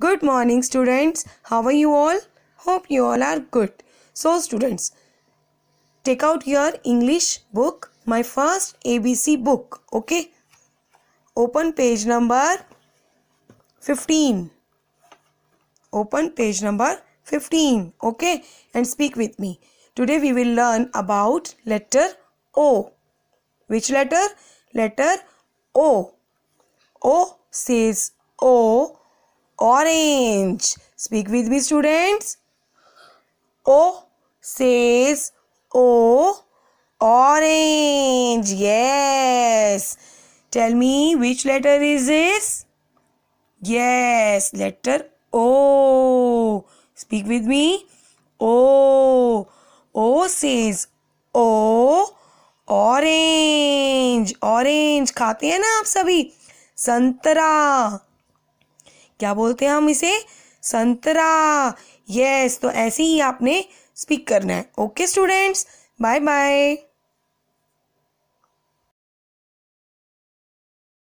Good morning students. How are you all? Hope you all are good. So students, take out your English book, my first ABC book. Okay. Open page number 15. Open page number 15. Okay. And speak with me. Today we will learn about letter O. Which letter? Letter O. O says O orange speak with me students o says o orange yes tell me which letter is this yes letter o speak with me o o says o orange orange खाते हैं ना आप सभी संतरा क्या बोलते हैं हम इसे संतरा यस तो ऐसे ही आपने स्पीक करना है ओके स्टूडेंट्स बाय बाय